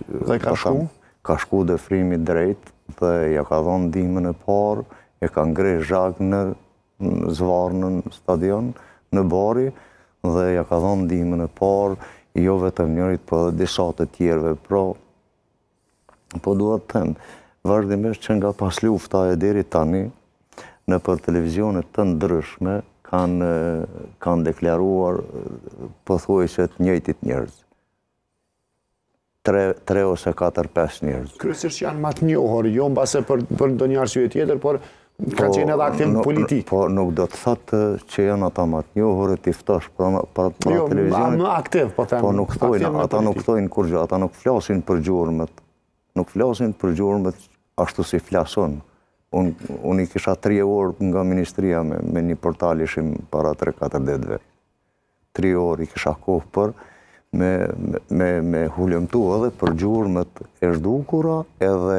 Dhe ka po shku? Ka shku dhe frimi drejt dhe ja ka dhonë dimën e parë, ja ka ngre zhag në zvarë në stadion, në bari, dhe ja ka dhonë dimën e parë, jo vetëm njërit për po dhe disatë të tjerve. Pro, po duhet të tëmë, vazhdimisht që nga pas lufta e deri tani, në për televizionet të ndryshme, kanë deklaruar përthuajshet njëjtit njërzë. 3 ose 4-5 njërë. Kryësisht që janë matë njohër, jo në base për në do një arsye tjetër, por ka po, qenë edhe aktim politik. Po nuk do të thëtë që janë ata matë njohër e tiftosh për televizionit. Pra, pra jo, më aktiv, po temë. Po nuk thojnë, ata nuk thojnë gjë, ata nuk flasin për gjurëmet. Nuk flasin për gjurëmet ashtu si flason. Unë i kisha 3 orë nga ministria me një portal ishim para 3-4 detve. 3 orë i kisha kohë për me hullëmtu edhe për gjurëmët e shdukura edhe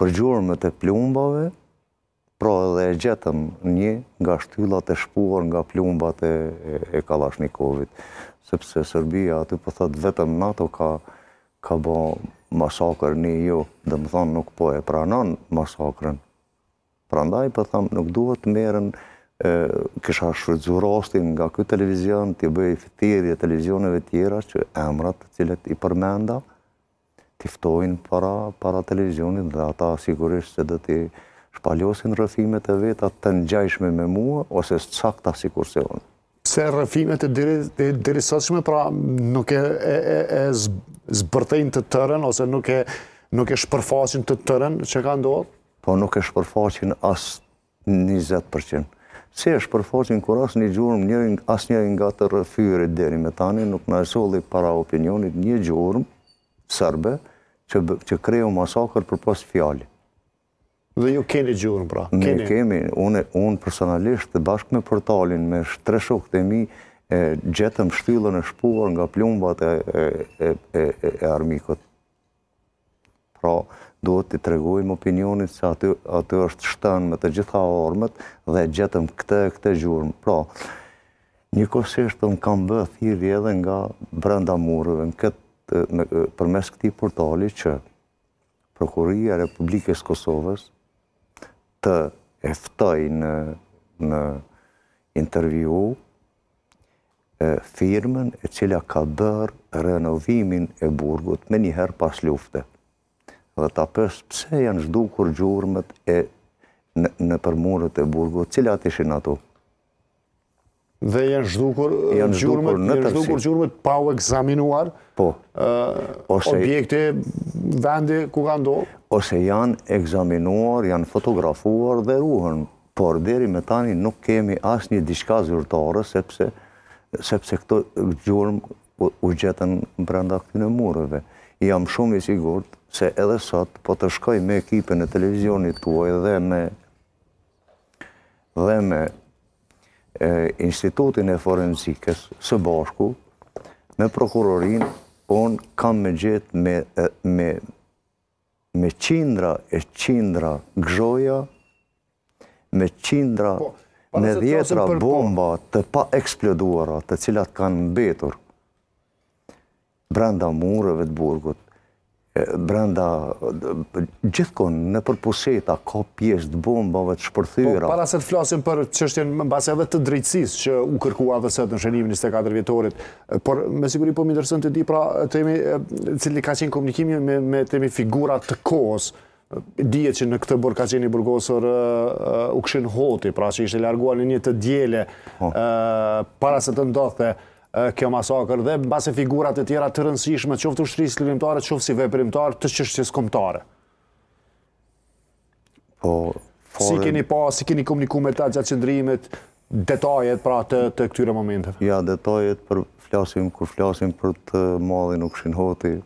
për gjurëmët e plumbave, pra edhe e gjetëm një nga shtyllat e shpuar nga plumbat e Kalashnikovit, sepse Serbia aty pëthët po vetëm NATO ka bo masakër një jo, dhe më thonë nuk po e pranon masakërën. Pra ndaj pëthëm po nuk duhet të merën kësha shfrëdzu rastin nga këtë televizion, të i bëj i e televizionëve tjera që emrat të cilët i përmenda, të iftojnë para televizionit dhe ata sigurisht se dhe të shpaljosin rëfimet e veta të nëgjajshme me mua, ose së cakta si kurse onë. Se rëfimet e dirisatshme, pra nuk e zbërtejnë të tërën, ose nuk e shpërfasin të tërën që ka ndohet? Po nuk e shpërfasin asë 20%. Se është për forcin, kur asë një gjurëm, asë një nga të rëfyre dheri me tani, nuk në esolli para opinionit një gjurëm, sërbe, që kreju masakër për pas fjalli. Dhe ju keni gjurëm, pra? Ne kemi, unë personalisht dhe bashkë me portalin, me shtre shokët e mi, gjetëm shtyllën e shpuar nga plumbat e armikët do të tregojmë opinionin se aty aty është shtënë me të gjitha ormet dhe gjetëm këtë këtë gjurëm. Po. Pra, Një të më kam bë thirrje edhe nga brenda murëve, në këtë përmes këtij portali që Prokuria e Republikës së Kosovës të eftoj në në intervju e e cila ka bërë renovimin e burgut me njëherë pas luftës dhe ta pësë pëse janë zhdukur gjurëmët e në përmurët e burgu, cilat ishin ato? Dhe janë zhdukur gjurëmët, janë zhdukur gjurëmët pa u examinuar, po. objekte vende ku ka ndohë? Ose janë examinuar, janë fotografuar dhe ruhën, por deri me tani nuk kemi asë një diska zyrtare, sepse këto gjurëmë u gjetën më brenda këtyne mureve. jam shumë i sigurët se edhe sot po të shkoj me ekipën e televizionit tuaj dhe me dhe me institutin e forenzikës së bashku me prokurorin on kam me gjithë me me qindra e qindra gëzhoja me qindra po, me djetra po. bomba të pa eksploduara të cilat kanë betur brenda mureve të burgut, brenda gjithkon në përpusheta, ka pjesë të bombave të shpërthyra. Po, para se të flasim për qështjen më base edhe të drejtsis që u kërkua dhe sëtë në shënimin 24 vjetorit, por me siguri po më ndërësën të di pra të jemi cili ka qenë komunikimi me, të jemi figurat të kohës, dje që në këtë bërë ka qeni burgosër u këshin hoti, pra që ishte larguar në një të djele po. para se të ndodhë kjo masakër dhe base figurat e tjera të rëndësishme, qoftë ushtrisë lirimtare, qoftë si veprimtare, të qështjes komptare. Po, Si keni pa, si keni komuniku me ta gjatë qëndrimit, detajet pra të, këtyre momenteve? Ja, detajet për flasim, kur flasim për të madhin u këshin hoti,